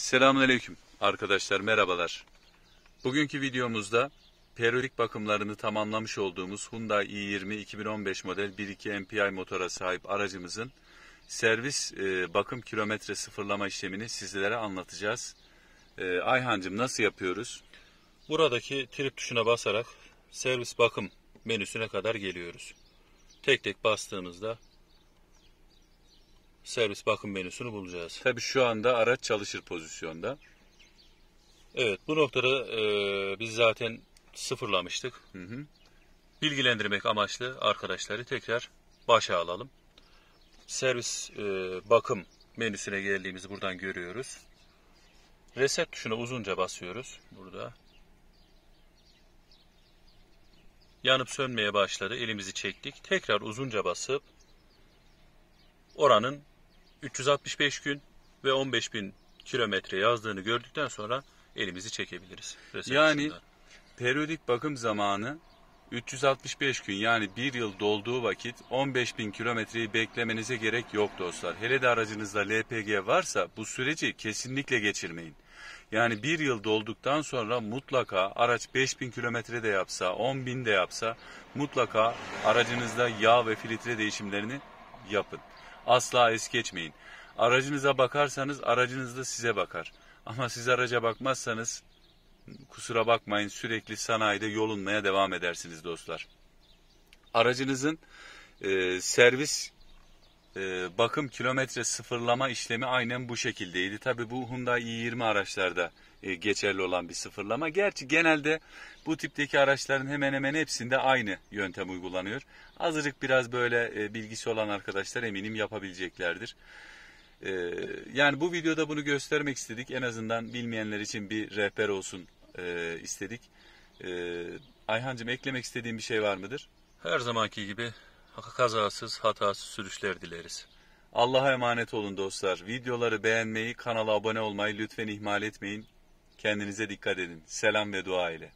Selamünaleyküm arkadaşlar merhabalar. Bugünkü videomuzda periyodik bakımlarını tamamlamış olduğumuz Hyundai i20 2015 model 1.2 MPI motora sahip aracımızın servis e, bakım kilometre sıfırlama işlemini sizlere anlatacağız. E, Ayhancım nasıl yapıyoruz? Buradaki trip tuşuna basarak servis bakım menüsüne kadar geliyoruz. Tek tek bastığımızda servis bakım menüsünü bulacağız. Tabii şu anda araç çalışır pozisyonda. Evet bu noktada e, biz zaten sıfırlamıştık. Hı hı. Bilgilendirmek amaçlı arkadaşları tekrar başa alalım. Servis e, bakım menüsüne geldiğimizi buradan görüyoruz. Reset tuşuna uzunca basıyoruz burada. Yanıp sönmeye başladı. Elimizi çektik. Tekrar uzunca basıp oranın 365 gün ve 15 bin kilometre yazdığını gördükten sonra elimizi çekebiliriz. Yani periyodik bakım zamanı 365 gün yani bir yıl dolduğu vakit 15 bin kilometreyi beklemenize gerek yok dostlar. Hele de aracınızda LPG varsa bu süreci kesinlikle geçirmeyin. Yani bir yıl dolduktan sonra mutlaka araç 5000 kilometre de yapsa 10 bin de yapsa mutlaka aracınızda yağ ve filtre değişimlerini yapın asla es geçmeyin. Aracınıza bakarsanız aracınız da size bakar. Ama siz araca bakmazsanız kusura bakmayın sürekli sanayide yolunmaya devam edersiniz dostlar. Aracınızın e, servis e, bakım kilometre sıfırlama işlemi aynen bu şekildeydi. Tabi bu Hyundai i20 araçlarda e, geçerli olan bir sıfırlama. Gerçi genelde bu tipteki araçların hemen hemen hepsinde aynı yöntem uygulanıyor. Azıcık biraz böyle e, bilgisi olan arkadaşlar eminim yapabileceklerdir. E, yani bu videoda bunu göstermek istedik. En azından bilmeyenler için bir rehber olsun e, istedik. E, Ayhancığım eklemek istediğim bir şey var mıdır? Her zamanki gibi kazasız hatasız sürüşler dileriz. Allah'a emanet olun dostlar. Videoları beğenmeyi, kanala abone olmayı lütfen ihmal etmeyin. Kendinize dikkat edin. Selam ve dua ile.